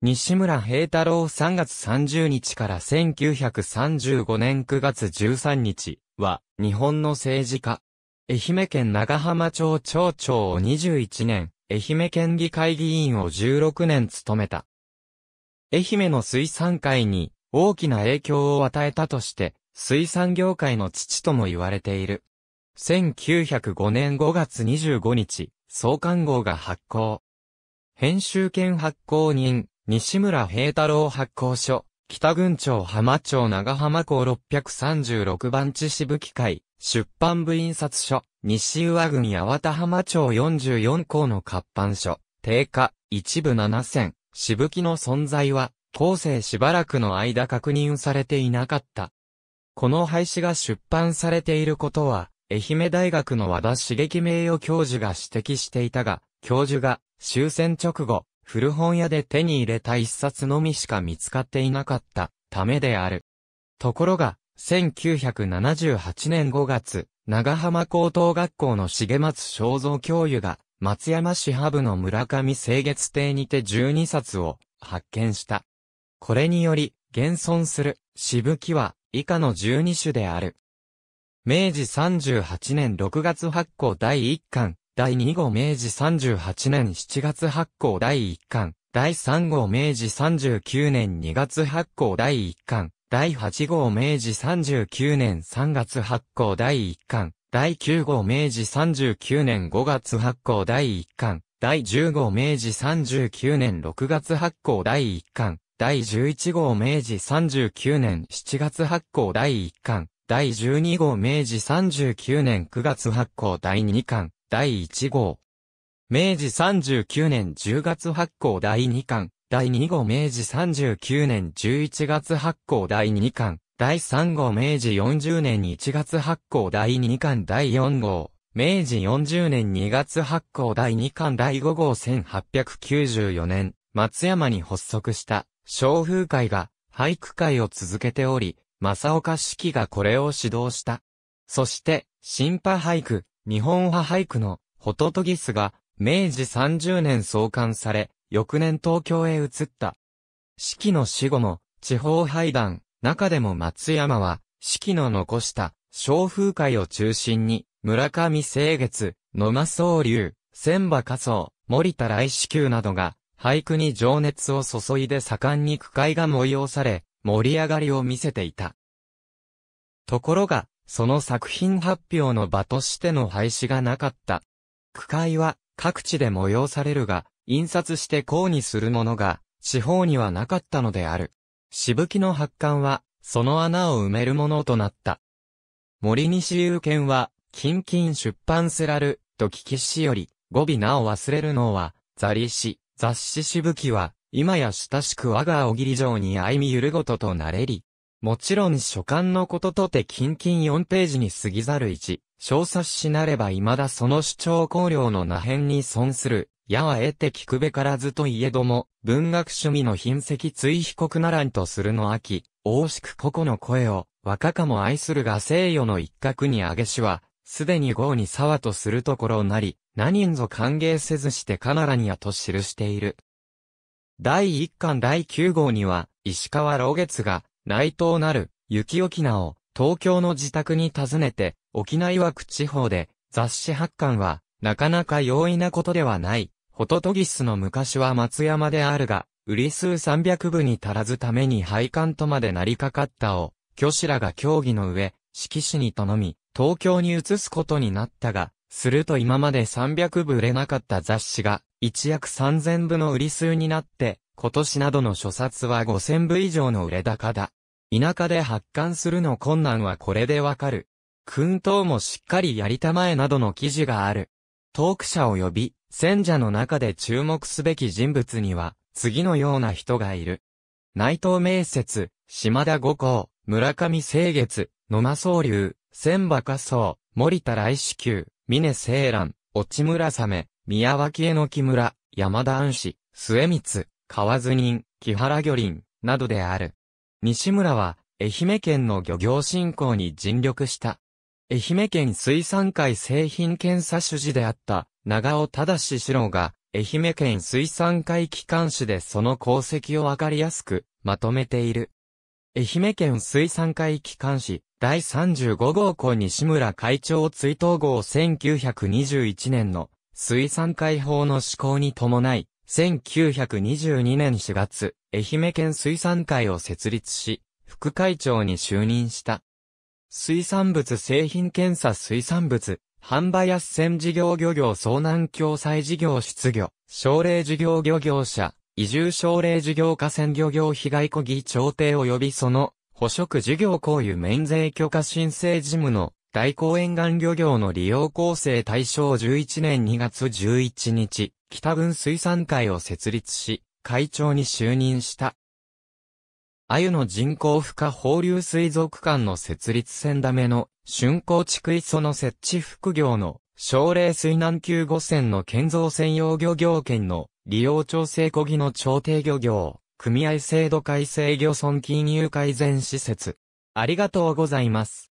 西村平太郎3月30日から1935年9月13日は日本の政治家。愛媛県長浜町町長を21年、愛媛県議会議員を16年務めた。愛媛の水産界に大きな影響を与えたとして、水産業界の父とも言われている。1905年5月25日、創刊号が発行。編集権発行人、西村平太郎発行所、北郡町浜町長浜港636番地支部機会、出版部印刷所、西宇和郡八幡浜町44校の活版所、定価、一部7000、しぶきの存在は、後世しばらくの間確認されていなかった。この廃止が出版されていることは、愛媛大学の和田茂樹名誉教授が指摘していたが、教授が終戦直後、古本屋で手に入れた一冊のみしか見つかっていなかったためである。ところが、1978年5月、長浜高等学校の重松正三教諭が、松山市ハブの村上清月邸にて12冊を発見した。これにより、現存する、しぶきは、以下の12種である。明治38年6月発行第1巻、第2号明治38年7月発行第1巻、第3号明治39年2月発行第1巻、第8号明治39年3月発行第1巻、第9号明治39年5月発行第1巻、第10号明治39年6月発行第1巻、第11号明治39年7月発行第1巻、第12号明治39年9月発行第2巻、第1号。明治39年10月発行第2巻、第2号明治39年11月発行第2巻、第3号明治40年1月発行第2巻第4号、明治40年2月発行第2巻第5号1894年、松山に発足した、小風会が、俳句会を続けており、正岡式がこれを指導した。そして、新派俳句、日本派俳句のホトトギスが明治30年創刊され、翌年東京へ移った。四季の死後も地方俳壇、中でも松山は四季の残した小風会を中心に村上清月、野間総流、千葉仮想、森田来志宮などが俳句に情熱を注いで盛んに句会が催され、盛り上がりを見せていた。ところが、その作品発表の場としての廃止がなかった。区会は各地で催されるが、印刷して公にするものが地方にはなかったのである。しぶきの発刊は、その穴を埋めるものとなった。森西有権は、近々出版せらる、と聞きしより、語尾なお忘れるのは、ザリシ、雑誌しぶきは、今や親しく我が小切城に歩みゆるごととなれり、もちろん書簡のこととて近々4ページに過ぎざる1、小冊子なれば未だその主張考慮の名辺に損する、やは得て聞くべからずといえども、文学趣味の貧積追被告ならんとするの秋、大しく個々の声を、若かも愛するが西洋の一角にあげしは、すでに豪に沢とするところなり、何人ぞ歓迎せずしてカナラにやと記している。第1巻第9号には、石川老月が、内藤なる、雪沖縄を、東京の自宅に訪ねて、沖縄曰区地方で、雑誌発刊は、なかなか容易なことではない。ホトトギスの昔は松山であるが、売り数300部に足らずために廃刊とまでなりかかったを、教師らが協議の上、色紙に頼み、東京に移すことになったが、すると今まで300部売れなかった雑誌が、一約3000部の売り数になって、今年などの諸冊は5000部以上の売れ高だ。田舎で発刊するの困難はこれでわかる。訓等もしっかりやりたまえなどの記事がある。トーク者及び、戦者の中で注目すべき人物には、次のような人がいる。内藤明節、島田五光、村上清月、野間総流、千馬仮想、森田来志久、峰清蘭、落村鮫、宮脇江の木村、山田安氏、末光、河津人、木原魚林、などである。西村は、愛媛県の漁業振興に尽力した。愛媛県水産会製品検査主事であった、長尾正史郎が、愛媛県水産会機関誌でその功績をわかりやすく、まとめている。愛媛県水産会機関誌、第35号校西村会長追悼号1921年の水産会法の施行に伴い、1922年4月、愛媛県水産会を設立し、副会長に就任した。水産物製品検査水産物、販売斡旋事業漁業遭難共済事業出業、奨励事業漁業者、移住奨励事業河川漁業被害小議調停及びその、捕食事業交為免税許可申請事務の、大港沿岸漁業の利用構成対象11年2月11日、北軍水産会を設立し、会長に就任した。鮎の人工孵化放流水族館の設立船ダメの竣工区磯の設置副業の奨励水難級5船の建造専用漁業権の利用調整小木の調停漁業組合制度改正漁村金融改善施設ありがとうございます。